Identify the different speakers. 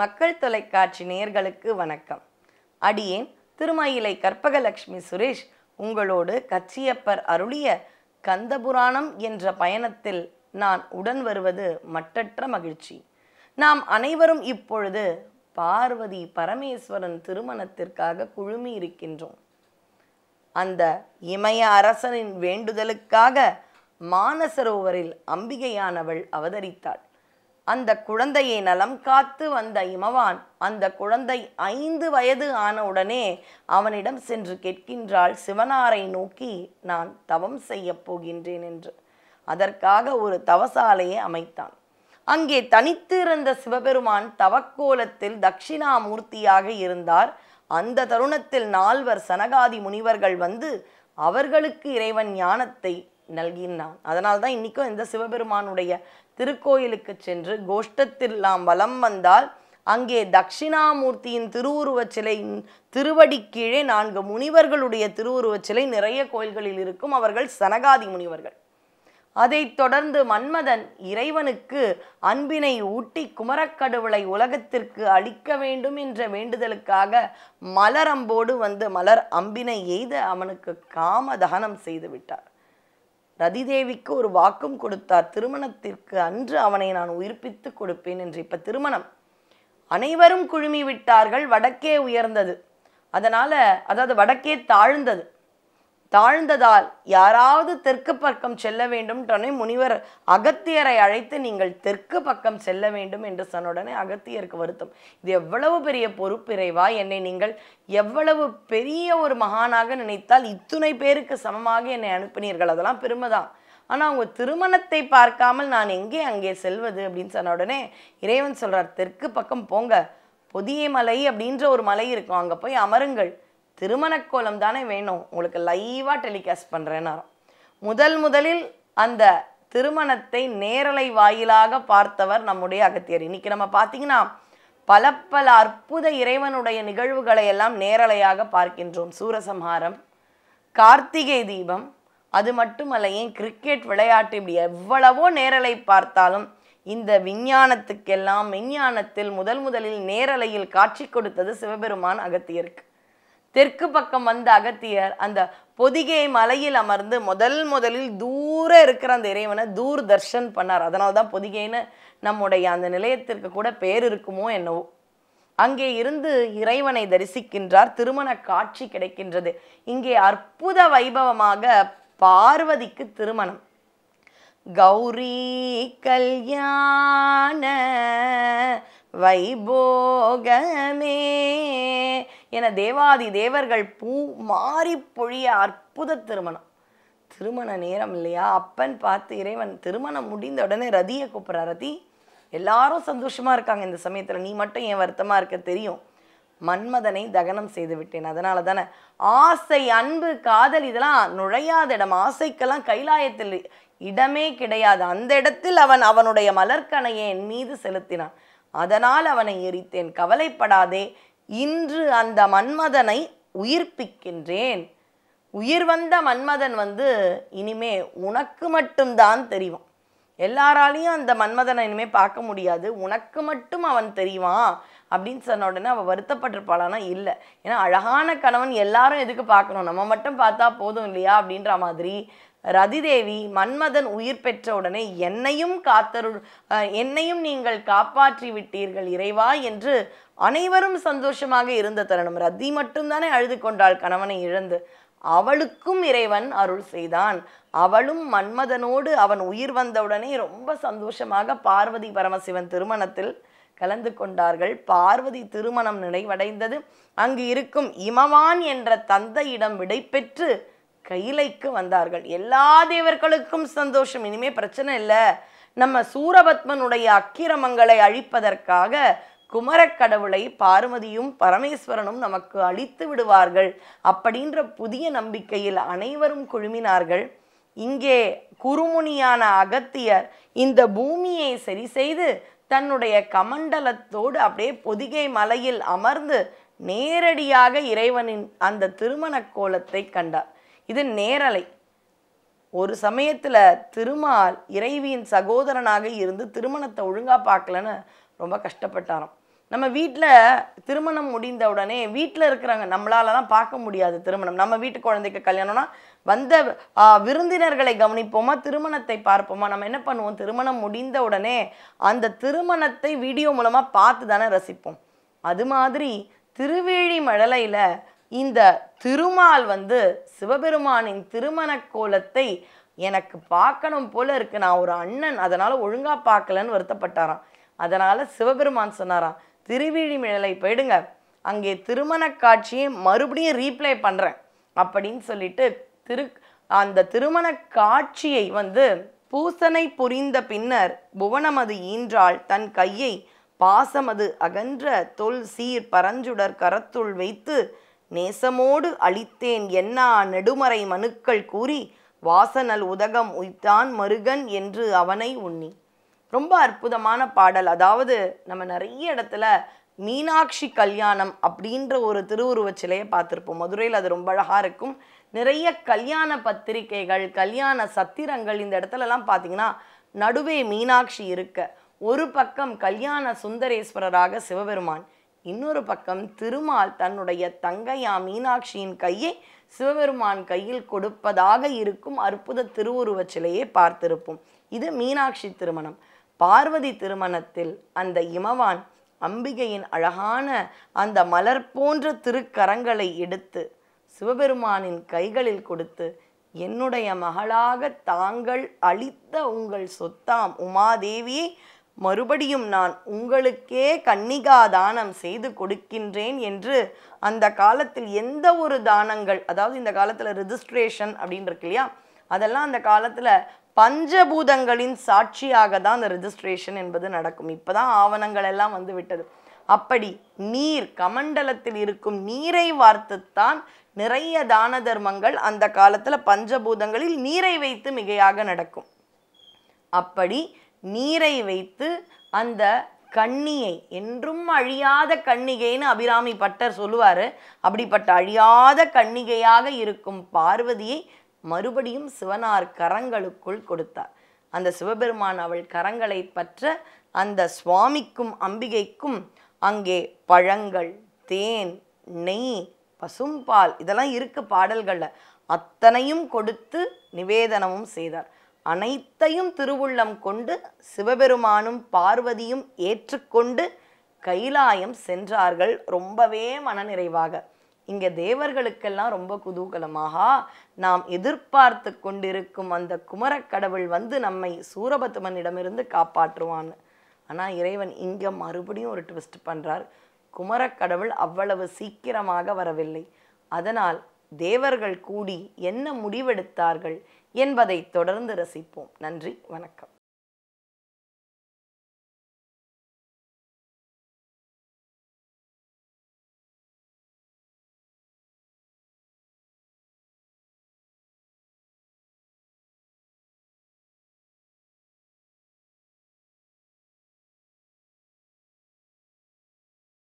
Speaker 1: மக்கள் தொலைக்காட்சி நேர்களுக்கு வணக்கம் அடியேன் திருமயிலை கற்பகலட்சுமி சுரேஷ் உங்களோடு கச்சியப்பர் அருளிய கந்தபுராணம் என்ற பயணத்தில் நான் உடன் வருவது மட்டற்ற மகிழ்ச்சி நாம் அனைவரும் இப்பொழுது பார்வதி பரமேஸ்வரன் திருமணத்திற்காக குழுமி இருக்கின்றோம் அந்த இமய அரசனின் வேண்டுதலுக்காக மானசரோவரில் அம்பிகையானவள் அவதரித்தாள் அந்த குழந்தையை நலம் காத்து வந்த இமவான் அந்த குழந்தை ஐந்து வயது ஆனவுடனே அவனிடம் சென்று கேட்கின்றாள் சிவனாரை நோக்கி நான் தவம் செய்யப் போகின்றேன் என்று அதற்காக ஒரு தவசாலையை அமைத்தான் அங்கே தனித்து இருந்த சிவபெருமான் தவக்கோலத்தில் தட்சிணாமூர்த்தியாக இருந்தார் அந்த தருணத்தில் நால்வர் சனகாதி முனிவர்கள் வந்து அவர்களுக்கு இறைவன் ஞானத்தை நல்கினான் அதனால்தான் இன்னைக்கும் இந்த சிவபெருமானுடைய திருக்கோயிலுக்கு சென்று கோஷ்டத்திலாம் வலம் வந்தால் அங்கே தட்சிணாமூர்த்தியின் திருவுருவச் சிலை திருவடி கீழே நான்கு முனிவர்களுடைய திருவுருவச் சிலை நிறைய கோயில்களில் இருக்கும் அவர்கள் சனகாதி முனிவர்கள் அதைத் தொடர்ந்து மன்மதன் இறைவனுக்கு அன்பினை ஊட்டி குமரக்கடவுளை உலகத்திற்கு அளிக்க வேண்டும் என்ற வேண்டுதலுக்காக மலரம்போடு வந்து மலர் அம்பினை எய்த அவனுக்கு காமதகனம் செய்து விட்டார் ரதிதேவிக்கு ஒரு வாக்கும் கொடுத்தார் திருமணத்திற்கு அன்று அவனை நான் உயிர்ப்பித்து கொடுப்பேன் என்று இப்போ திருமணம் அனைவரும் குழுமி விட்டார்கள் வடக்கே உயர்ந்தது அதனால் அதாவது வடக்கே தாழ்ந்தது தாழ்ந்ததால் யாராவது தெற்கு பக்கம் செல்ல வேண்டும் உடனே முனிவர் அகத்தியரை அழைத்து நீங்கள் தெற்கு பக்கம் செல்ல வேண்டும் என்று சொன்ன உடனே அகத்தியருக்கு வருத்தம் இது எவ்வளவு பெரிய பொறுப்பிறைவா என்னை நீங்கள் எவ்வளவு பெரிய ஒரு மகானாக நினைத்தால் இத்துணை பேருக்கு சமமாக என்னை அனுப்பினீர்கள் அதெல்லாம் பெருமைதான் ஆனால் அவங்க திருமணத்தை பார்க்காமல் நான் எங்கே அங்கே செல்வது அப்படின்னு சொன்ன உடனே இறைவன் சொல்கிறார் தெற்கு பக்கம் போங்க பொதிய மலை அப்படின்ற ஒரு மலை இருக்கும் அங்கே போய் அமருங்கள் திருமணக்கோலம் தானே வேணும் உங்களுக்கு லைவாக டெலிகாஸ்ட் பண்ணுறேன்னு முதல் முதலில் அந்த திருமணத்தை நேரலை வாயிலாக பார்த்தவர் நம்முடைய அகத்தியர் இன்னைக்கு நம்ம பார்த்தீங்கன்னா பல பல அற்புத இறைவனுடைய நிகழ்வுகளை எல்லாம் நேரலையாக பார்க்கின்றோம் சூரசம்ஹாரம் கார்த்திகை தீபம் அது மட்டுமல்ல ஏன் கிரிக்கெட் விளையாட்டு இப்படி எவ்வளவோ நேரலை பார்த்தாலும் இந்த விஞ்ஞானத்துக்கெல்லாம் விஞ்ஞானத்தில் முதல் முதலில் நேரலையில் காட்சி கொடுத்தது சிவபெருமான் அகத்தியருக்கு தெற்கு பக்கம் வந்த அகத்தியர் அந்த பொதிகை மலையில் அமர்ந்து முதல் முதலில் தூர இருக்கிற அந்த இறைவனை தூர் தர்ஷன் பண்ணார் அதனால தான் பொதிகைன்னு நம்முடைய அந்த நிலையத்திற்கு கூட பேர் இருக்குமோ என்னவோ அங்கே இருந்து இறைவனை தரிசிக்கின்றார் திருமண காட்சி கிடைக்கின்றது இங்கே அற்புத வைபவமாக பார்வதிக்கு திருமணம் கௌரி கல்யாண வைபோகமே என தேவாதி தேவர்கள் பூ மாறி பொழிய அற்புத திருமணம் திருமண நேரம் இல்லையா அப்பன் பார்த்து இறைவன் திருமணம் முடிந்த உடனே ரதியை கூப்பிட்ற ரதி எல்லாரும் சந்தோஷமாக இருக்காங்க இந்த சமயத்தில் நீ மட்டும் என் வருத்தமாக இருக்க தெரியும் மன்மதனை தகனம் செய்து விட்டேன் அதனால தானே ஆசை அன்பு காதல் இதெல்லாம் நுழையாத இடம் ஆசைக்கெல்லாம் கைலாயத்தில் இடமே கிடையாது அந்த இடத்தில் அவன் அவனுடைய மலர்கனையை என் மீது செலுத்தினான் அதனால் அவனை எரித்தேன் கவலைப்படாதே இன்று அந்த மன்மதனை உயிர்ப்பிக்கின்றேன் உயிர் வந்த மன்மதன் வந்து இனிமே உனக்கு மட்டும்தான் தெரிவான் எல்லாராலையும் அந்த மன்மதனை இனிமே பார்க்க முடியாது உனக்கு மட்டும் அவன் தெரிவான் அப்படின்னு சொன்ன உடனே அவள் வருத்தப்பட்டிருப்பாளானா இல்லை ஏன்னா அழகான கணவன் எல்லாரும் எதுக்கு பார்க்கணும் நம்ம மட்டும் பார்த்தா போதும் இல்லையா அப்படின்ற மாதிரி ரதிதேவி மன்மதன் உயிர் பெற்றவுடனே என்னையும் காத்தருள் என்னையும் நீங்கள் காப்பாற்றி விட்டீர்கள் இறைவா என்று அனைவரும் சந்தோஷமாக இருந்த தருணம் ரத்தி மட்டும்தானே அழுது கொண்டாள் கணவனை இழந்து அவளுக்கும் இறைவன் அருள் செய்தான் அவளும் மன்மதனோடு அவன் உயிர் வந்தவுடனே ரொம்ப சந்தோஷமாக பார்வதி பரமசிவன் திருமணத்தில் கலந்து கொண்டார்கள் பார்வதி திருமணம் நிறைவடைந்தது அங்கு இருக்கும் இமவான் என்ற தந்தையிடம் விடை பெற்று கைலைக்கு வந்தார்கள் எல்லா தேவர்களுக்கும் சந்தோஷம் இனிமே பிரச்சனை இல்லை நம்ம சூரபத்மனுடைய அக்கிரமங்களை அழிப்பதற்காக குமரக்கடவுளை பார்வதியும் பரமேஸ்வரனும் நமக்கு அழித்து விடுவார்கள் அப்படின்ற புதிய நம்பிக்கையில் அனைவரும் குழுமினார்கள் இங்கே குறுமுனியான அகத்தியர் இந்த பூமியை சரி செய்து தன்னுடைய கமண்டலத்தோடு அப்படியே பொதிகை மலையில் அமர்ந்து நேரடியாக இறைவனின் அந்த திருமண கோலத்தை கண்டார் இது நேரலை ஒரு சமயத்தில் திருமால் இறைவியின் சகோதரனாக இருந்து திருமணத்தை ஒழுங்காக பார்க்கலன்னு ரொம்ப கஷ்டப்பட்டாராம் நம்ம வீட்டில் திருமணம் முடிந்த உடனே வீட்டில் இருக்கிறவங்க நம்மளாலலாம் பார்க்க முடியாது திருமணம் நம்ம வீட்டு குழந்தைக்கு கல்யாணம்னா வந்த விருந்தினர்களை கவனிப்போமா திருமணத்தை பார்ப்போமா நம்ம என்ன பண்ணுவோம் திருமணம் முடிந்த உடனே அந்த திருமணத்தை வீடியோ மூலமாக பார்த்து தானே ரசிப்போம் அது மாதிரி திருவேழி மழலையில் இந்த திருமால் வந்து சிவபெருமானின் திருமண கோலத்தை எனக்கு பார்க்கணும் போல இருக்கு நான் ஒரு அண்ணன் அதனால் ஒழுங்காக பார்க்கலன்னு வருத்தப்பட்டாராம் அதனால் சிவபெருமான் சொன்னாராம் திருவிழிமிழலை போயிடுங்க அங்கே திருமண காட்சியை மறுபடியும் ரீப்ளே பண்ணுறேன் அப்படின்னு சொல்லிட்டு திரு அந்த திருமண காட்சியை வந்து பூசனை புரிந்த பின்னர் புவனமது ஈன்றால் தன் கையை பாசமது அகன்ற தொல் சீர் பரஞ்சுடர் கரத்துள் வைத்து நேசமோடு அளித்தேன் என்னா நெடுமறை மனுக்கள் கூறி வாசனல் உதகம் உய்தான் மருகன் என்று அவனை உண்ணி ரொம்ப அற்புதமான பாடல் அதாவது நம்ம நிறைய இடத்துல மீனாட்சி கல்யாணம் அப்படின்ற ஒரு திருவுருவச் சிலையை பார்த்துருப்போம் மதுரையில் அது ரொம்ப அழகாக இருக்கும் நிறைய கல்யாண பத்திரிகைகள் கல்யாண சத்திரங்கள் இந்த இடத்துலலாம் பார்த்தீங்கன்னா நடுவே மீனாட்சி இருக்க ஒரு பக்கம் கல்யாண சுந்தரேஸ்வரராக சிவபெருமான் இன்னொரு பக்கம் திருமால் தன்னுடைய தங்கையா மீனாட்சியின் கையை சிவபெருமான் கையில் கொடுப்பதாக இருக்கும் அற்புத திருவுருவ சிலையை பார்த்திருப்போம் இது மீனாட்சி திருமணம் பார்வதி திருமணத்தில் அந்த இமவான் அம்பிகையின் அழகான அந்த மலர் போன்ற திருக்கரங்களை எடுத்து சிவபெருமானின் கைகளில் கொடுத்து என்னுடைய மகளாக தாங்கள் அளித்த உங்கள் சொத்தாம் உமாதேவியை மறுபடியும் நான் உங்களுக்கே கன்னிகா தானம் செய்து கொடுக்கின்றேன் என்று அந்த காலத்தில் எந்த ஒரு தானங்கள் அதாவது இந்த காலத்தில் ரிஜிஸ்ட்ரேஷன் அப்படின்னு இருக்கு இல்லையா அதெல்லாம் அந்த காலத்தில் பஞ்சபூதங்களின் சாட்சியாக தான் அந்த ரிஜிஸ்ட்ரேஷன் என்பது நடக்கும் இப்போ தான் ஆவணங்கள் எல்லாம் வந்து விட்டது அப்படி நீர் கமண்டலத்தில் இருக்கும் நீரை வார்த்துத்தான் நிறைய தான தர்மங்கள் அந்த காலத்தில் பஞ்சபூதங்களில் நீரை வைத்து மிகையாக நடக்கும் அப்படி நீரை வைத்து அந்த கண்ணியை என்றும் அழியாத கண்ணிகைன்னு அபிராமி பட்டர் சொல்லுவார் அப்படிப்பட்ட அழியாத கண்ணிகையாக இருக்கும் பார்வதியை மறுபடியும் சிவனார் கரங்களுக்குள் கொடுத்தார் அந்த சிவபெருமான் அவள் கரங்களை பற்ற அந்த சுவாமிக்கும் அம்பிகைக்கும் அங்கே பழங்கள் தேன் நெய் பசும்பால் இதெல்லாம் இருக்கு பாடல்களில் அத்தனையும் கொடுத்து நிவேதனமும் செய்தார் அனைத்தையும் திருவுள்ளம் கொண்டு சிவபெருமானும் பார்வதியும் ஏற்றுக்கொண்டு கைலாயம் சென்றார்கள் ரொம்பவே மனநிறைவாக இங்கே தேவர்களுக்கெல்லாம் ரொம்ப குதூகலமாக நாம் எதிர்பார்த்து கொண்டிருக்கும் அந்த குமரக்கடவுள் வந்து நம்மை சூரபத்துமனிடமிருந்து காப்பாற்றுவான்னு ஆனால் இறைவன் இங்கே மறுபடியும் ஒரு ட்விஸ்ட் பண்ணுறார் குமரக்கடவுள் அவ்வளவு சீக்கிரமாக வரவில்லை அதனால் தேவர்கள் கூடி என்ன முடிவெடுத்தார்கள் என்பதை தொடர்ந்து ரசிப்போம் நன்றி வணக்கம்